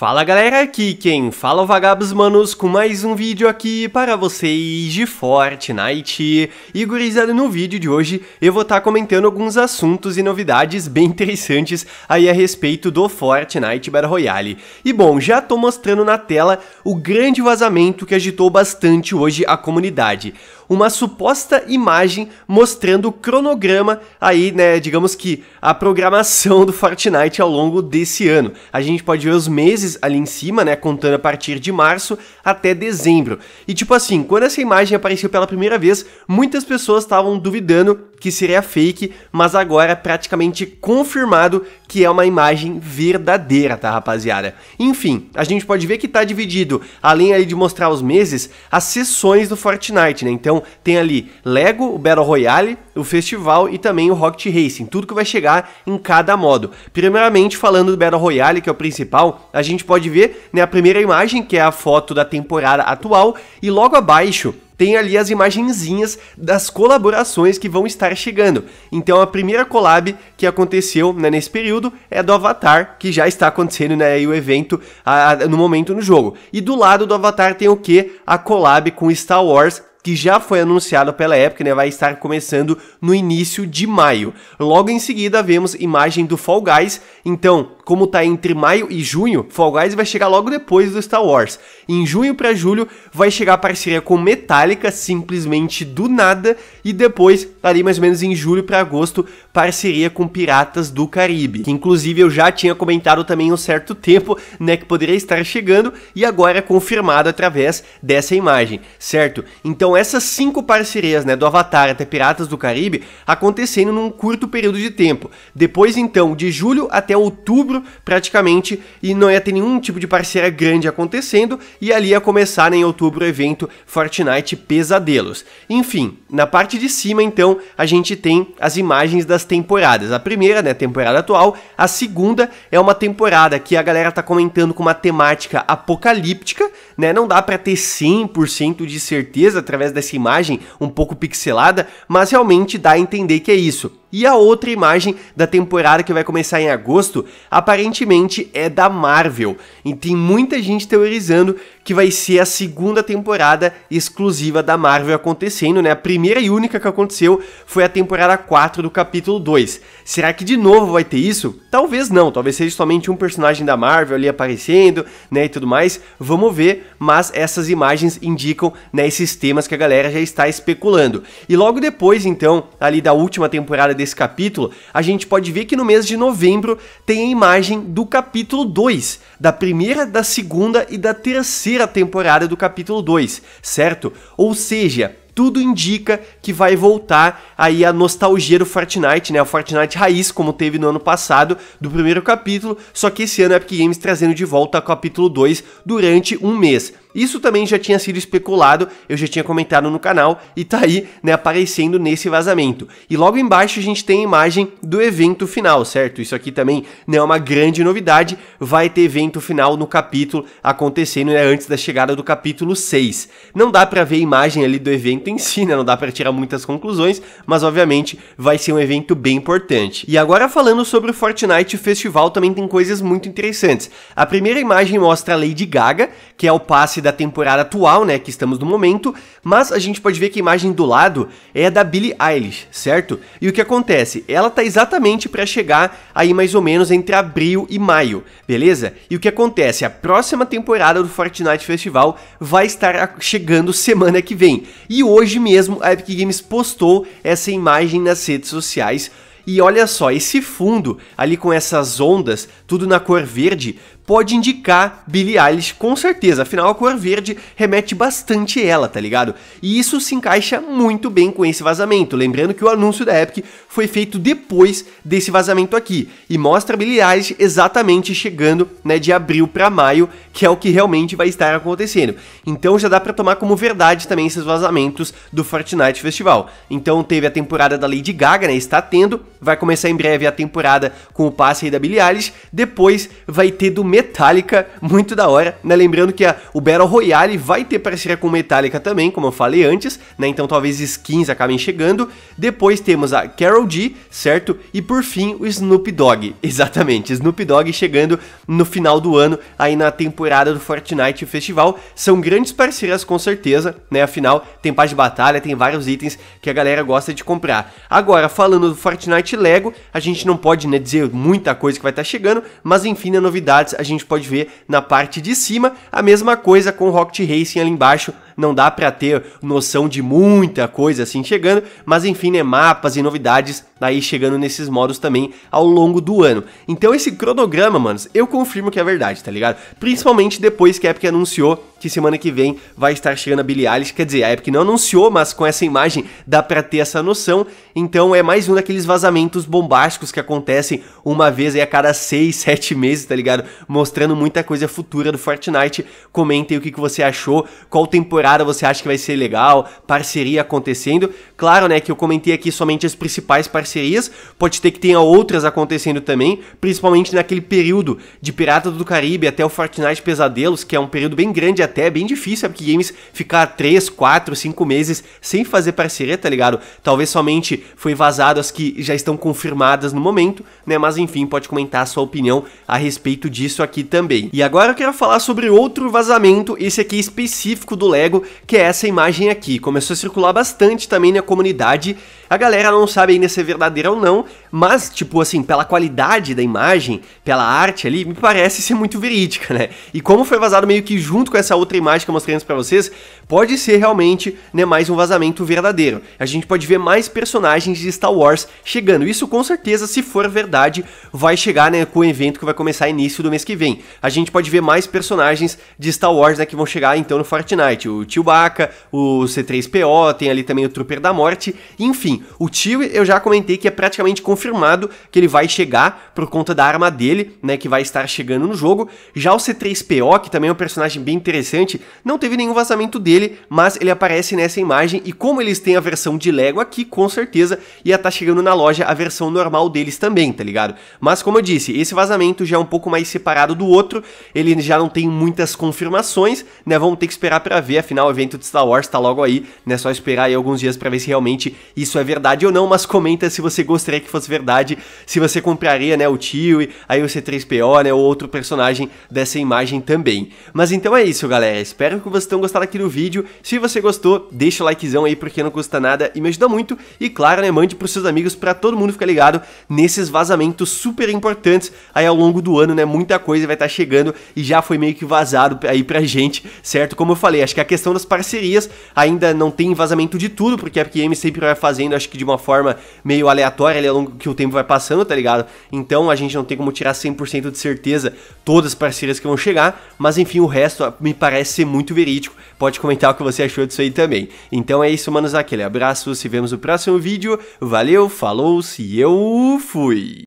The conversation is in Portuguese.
Fala galera, aqui quem fala é o Vagabos Manos com mais um vídeo aqui para vocês de Fortnite. E gurizada, no vídeo de hoje eu vou estar tá comentando alguns assuntos e novidades bem interessantes aí a respeito do Fortnite Battle Royale. E bom, já tô mostrando na tela o grande vazamento que agitou bastante hoje a comunidade uma suposta imagem mostrando o cronograma aí, né, digamos que a programação do Fortnite ao longo desse ano. A gente pode ver os meses ali em cima, né, contando a partir de março até dezembro. E tipo assim, quando essa imagem apareceu pela primeira vez, muitas pessoas estavam duvidando que seria fake, mas agora praticamente confirmado que é uma imagem verdadeira, tá rapaziada? Enfim, a gente pode ver que tá dividido, além ali de mostrar os meses, as sessões do Fortnite, né? Então tem ali Lego, o Battle Royale, o Festival e também o Rocket Racing, tudo que vai chegar em cada modo. Primeiramente, falando do Battle Royale, que é o principal, a gente pode ver né, a primeira imagem, que é a foto da temporada atual, e logo abaixo tem ali as imagenzinhas das colaborações que vão estar chegando. Então a primeira collab que aconteceu né, nesse período é do Avatar, que já está acontecendo né, o evento a, a, no momento no jogo. E do lado do Avatar tem o que? A collab com Star Wars, que já foi anunciado pela Epic, né, vai estar começando no início de maio. Logo em seguida, vemos imagem do Fall Guys, então, como tá entre maio e junho, Fall Guys vai chegar logo depois do Star Wars. Em junho para julho vai chegar a parceria com Metallica, simplesmente do nada, e depois, ali mais ou menos em julho para agosto, parceria com Piratas do Caribe, que inclusive eu já tinha comentado também um certo tempo, né, que poderia estar chegando e agora é confirmado através dessa imagem, certo? Então então, essas cinco parcerias, né, do Avatar até Piratas do Caribe, acontecendo num curto período de tempo. Depois, então, de julho até outubro, praticamente, e não ia ter nenhum tipo de parceria grande acontecendo, e ali ia começar né, em outubro o evento Fortnite Pesadelos. Enfim, na parte de cima, então, a gente tem as imagens das temporadas. A primeira, né, temporada atual, a segunda é uma temporada que a galera tá comentando com uma temática apocalíptica, né? Não dá para ter 100% de certeza através através dessa imagem um pouco pixelada, mas realmente dá a entender que é isso. E a outra imagem da temporada que vai começar em agosto, aparentemente é da Marvel. E tem muita gente teorizando que vai ser a segunda temporada exclusiva da Marvel acontecendo, né? A primeira e única que aconteceu foi a temporada 4 do capítulo 2. Será que de novo vai ter isso? Talvez não, talvez seja somente um personagem da Marvel ali aparecendo, né, e tudo mais. Vamos ver, mas essas imagens indicam, né, esses temas que a galera já está especulando. E logo depois, então, ali da última temporada desse capítulo, a gente pode ver que no mês de novembro tem a imagem do capítulo 2, da primeira, da segunda e da terceira temporada do capítulo 2, certo? Ou seja, tudo indica que vai voltar aí a nostalgia do Fortnite, né? O Fortnite raiz, como teve no ano passado, do primeiro capítulo, só que esse ano a Epic Games trazendo de volta o capítulo 2 durante um mês. Isso também já tinha sido especulado, eu já tinha comentado no canal e tá aí, né, aparecendo nesse vazamento. E logo embaixo a gente tem a imagem do evento final, certo? Isso aqui também não né, é uma grande novidade, vai ter evento final no capítulo acontecendo, né, antes da chegada do capítulo 6. Não dá para ver a imagem ali do evento evento em si, né? Não dá para tirar muitas conclusões, mas obviamente vai ser um evento bem importante. E agora falando sobre o Fortnite, o festival também tem coisas muito interessantes. A primeira imagem mostra a Lady Gaga, que é o passe da temporada atual, né, que estamos no momento, mas a gente pode ver que a imagem do lado é a da Billie Eilish, certo? E o que acontece? Ela tá exatamente para chegar aí mais ou menos entre abril e maio, beleza? E o que acontece? A próxima temporada do Fortnite Festival vai estar chegando semana que vem. E hoje mesmo a Epic Games postou essa imagem nas redes sociais. E olha só, esse fundo ali com essas ondas, tudo na cor verde, pode indicar Billie Eilish com certeza, afinal a cor verde remete bastante ela, tá ligado? E isso se encaixa muito bem com esse vazamento, lembrando que o anúncio da Epic foi feito depois desse vazamento aqui e mostra Billie Eilish exatamente chegando, né, de abril para maio, que é o que realmente vai estar acontecendo. Então já dá para tomar como verdade também esses vazamentos do Fortnite Festival. Então teve a temporada da Lady Gaga, né, está tendo, vai começar em breve a temporada com o passe aí da Billie Eilish, depois vai ter do Metallica, muito da hora, né? Lembrando que a, o Battle Royale vai ter parceria com Metallica também, como eu falei antes, né? Então talvez skins acabem chegando. Depois temos a Carol G, certo? E por fim o Snoop Dogg, exatamente, Snoop Dogg chegando no final do ano, aí na temporada do Fortnite Festival. São grandes parceiras com certeza, né? Afinal, tem paz de batalha, tem vários itens que a galera gosta de comprar. Agora, falando do Fortnite Lego, a gente não pode né, dizer muita coisa que vai estar tá chegando, mas enfim, né, novidades a gente pode ver na parte de cima. A mesma coisa com o Rocket Racing ali embaixo, não dá para ter noção de muita coisa assim chegando, mas enfim, né, mapas e novidades aí chegando nesses modos também ao longo do ano. Então esse cronograma, manos, eu confirmo que é verdade, tá ligado? Principalmente depois que a Epic anunciou que semana que vem vai estar chegando a Billie Eilish, quer dizer, a Epic não anunciou, mas com essa imagem dá para ter essa noção. Então é mais um daqueles vazamentos bombásticos que acontecem uma vez a cada 6, 7 meses, tá ligado? Mostrando muita coisa futura do Fortnite. Comentem o que, que você achou, qual temporada você acha que vai ser legal, parceria acontecendo. Claro, né, que eu comentei aqui somente as principais parcerias, pode ter que tenha outras acontecendo também, principalmente naquele período de Pirata do Caribe até o Fortnite Pesadelos, que é um período bem grande até até é bem difícil a é Epic Games ficar 3, 4, 5 meses sem fazer parceria, tá ligado? Talvez somente foi vazado as que já estão confirmadas no momento, né? Mas enfim, pode comentar a sua opinião a respeito disso aqui também. E agora eu quero falar sobre outro vazamento, esse aqui específico do Lego, que é essa imagem aqui. Começou a circular bastante também na comunidade. A galera não sabe ainda se é verdadeira ou não, mas, tipo assim, pela qualidade da imagem, pela arte ali, me parece ser muito verídica, né? E como foi vazado meio que junto com essa outra imagem que eu mostrei antes pra vocês, pode ser realmente né, mais um vazamento verdadeiro. A gente pode ver mais personagens de Star Wars chegando. Isso com certeza, se for verdade, vai chegar né, com o evento que vai começar início do mês que vem. A gente pode ver mais personagens de Star Wars né, que vão chegar então no Fortnite. O Chewbacca, o C3PO, tem ali também o Trooper da Morte. Enfim, o Tio eu já comentei que é praticamente confirmado que ele vai chegar por conta da arma dele, né, que vai estar chegando no jogo. Já o C3PO, que também é um personagem bem interessante, interessante, não teve nenhum vazamento dele, mas ele aparece nessa imagem e como eles têm a versão de Lego aqui, com certeza ia estar tá chegando na loja a versão normal deles também, tá ligado? Mas como eu disse, esse vazamento já é um pouco mais separado do outro, ele já não tem muitas confirmações, né? Vamos ter que esperar para ver, afinal o evento de Star Wars tá logo aí, né? Só esperar aí alguns dias para ver se realmente isso é verdade ou não, mas comenta se você gostaria que fosse verdade, se você compraria, né, o Chewie, aí o C3PO, né, ou outro personagem dessa imagem também. Mas então é isso, galera galera, espero que vocês tenham gostado aqui do vídeo. Se você gostou, deixa o likezão aí porque não custa nada e me ajuda muito. E claro, né, mande pros seus amigos para todo mundo ficar ligado nesses vazamentos super importantes aí ao longo do ano, né? Muita coisa vai estar tá chegando e já foi meio que vazado aí pra gente, certo? Como eu falei, acho que a questão das parcerias ainda não tem vazamento de tudo, porque a PQM sempre vai fazendo, acho que de uma forma meio aleatória ali ao longo que o tempo vai passando, tá ligado? Então a gente não tem como tirar 100% de certeza todas as parcerias que vão chegar, mas enfim, o resto me parece parece ser muito verídico. Pode comentar o que você achou disso aí também. Então é isso, manos. Aquele abraço, se vemos no próximo vídeo. Valeu, falou, se eu fui!